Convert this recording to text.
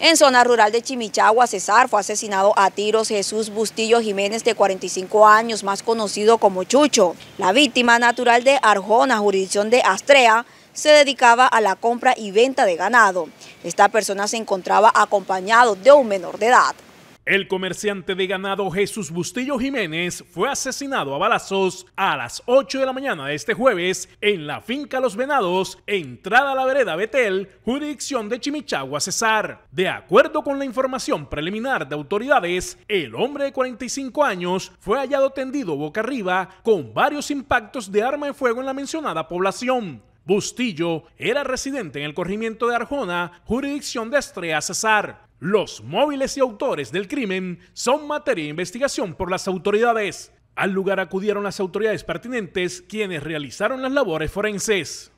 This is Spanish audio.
En zona rural de Chimichagua, Cesar fue asesinado a tiros Jesús Bustillo Jiménez de 45 años, más conocido como Chucho. La víctima natural de Arjona, jurisdicción de Astrea, se dedicaba a la compra y venta de ganado. Esta persona se encontraba acompañado de un menor de edad. El comerciante de ganado Jesús Bustillo Jiménez fue asesinado a balazos a las 8 de la mañana de este jueves en la finca Los Venados, entrada a la vereda Betel, jurisdicción de Chimichagua, Cesar. De acuerdo con la información preliminar de autoridades, el hombre de 45 años fue hallado tendido boca arriba con varios impactos de arma de fuego en la mencionada población. Bustillo era residente en el corrimiento de Arjona, jurisdicción de Estrella Cesar. Los móviles y autores del crimen son materia de investigación por las autoridades. Al lugar acudieron las autoridades pertinentes quienes realizaron las labores forenses.